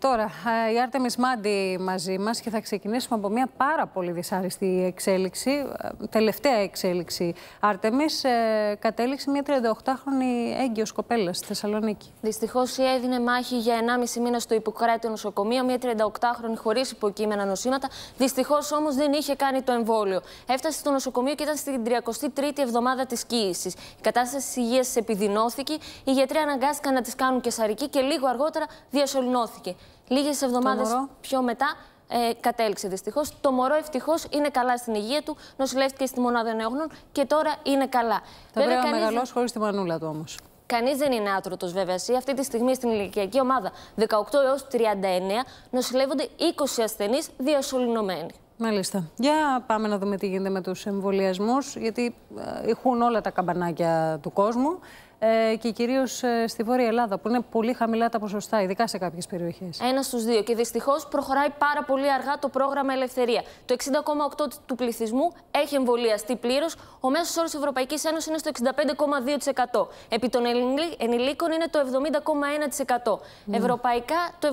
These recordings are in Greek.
Τώρα, ε, η Άρτεμις Μάντι μαζί μας και θα ξεκινήσουμε από μια πάρα πολύ δυσάριστη εξέλιξη. Ε, τελευταία εξέλιξη. Άρτεμις κατέληξε μια 38χρονη έγκυος κοπέλας στη Θεσσαλονίκη. Δυστυχώς η έδινε μάχη για 1,5 μήνα στο Υποκράτειο νοσοκομείο, μια 38χρονη χωρίς υποκείμενα νοσήματα. Δυστυχώς όμως δεν είχε κάνει το εμβόλιο. Έφτασε στο νοσοκομείο και ήταν στην 33η εβδομάδα της κοίησης. Η κατάσταση της υγείας επιδεινώθηκε, οι γιατροί αναγκάστηκαν να τις κάνουν κεσαρική και λίγο αργότερα διασωληνώθηκε. Λίγες εβδομάδε πιο μετά ε, κατέληξε δυστυχώς. Το μωρό ευτυχώς είναι καλά στην υγεία του, νοσηλεύτηκε στη μονάδα νεογνών και τώρα είναι καλά. Θα πρέπει να μεγαλώσει χωρίς τη μανούλα του όμως. Κανείς δεν είναι άτρωτος, βέβαια. Εσύ. Αυτή τη στιγμή στην ηλικιακή ομάδα 18 έω 39 νοσηλεύονται 20 ασθενείς διασωληνωμένοι. Μάλιστα. Για πάμε να δούμε τι γίνεται με τους εμβολιασμούς, γιατί ε, ηχούν όλα τα καμπανάκια του κόσμου. Ε, και κυρίως ε, στη Βόρεια Ελλάδα, που είναι πολύ χαμηλά τα ποσοστά, ειδικά σε κάποιες περιοχές. Ένας στους δύο. Και δυστυχώς προχωράει πάρα πολύ αργά το πρόγραμμα Ελευθερία. Το 60,8 του πληθυσμού έχει εμβολιαστεί πλήρως. Ο μέσος όρος Ευρωπαϊκής Ένωσης είναι στο 65,2%. Επί των ενηλίκων είναι το 70,1%. Ναι. Ευρωπαϊκά το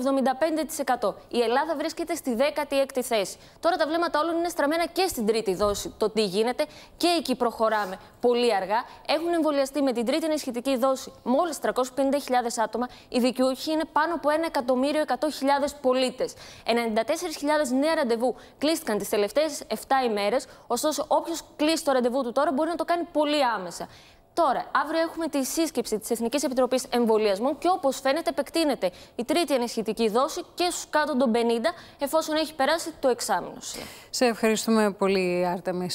75%. Η Ελλάδα βρίσκεται στη 16η θέση. Τώρα τα βλέμματα όλων είναι στραμμένα και στην τρίτη δόση. Το τι γίνεται και εκεί προχωράμε πολύ αργά. Έχουν εμβολιαστεί με την τρίτη ενισχυτή θεραπευτική δόση μόλις 350.000 άτομα, οι δικαιούχοι είναι πάνω από 1.100.000 πολίτε. 94.000 νέα ραντεβού κλείστηκαν τις τελευταίες 7 ημέρες, ωστόσο όποιος κλείσει το ραντεβού του τώρα μπορεί να το κάνει πολύ άμεσα. Τώρα, αύριο έχουμε τη σύσκεψη της Εθνικής Επιτροπής Εμβολιασμών και όπως φαίνεται, επεκτείνεται η τρίτη ενισχυτική δόση και στους κάτω των 50, εφόσον έχει περάσει το εξάμεινο. Σε ευχαριστούμε πολύ, Μεσή.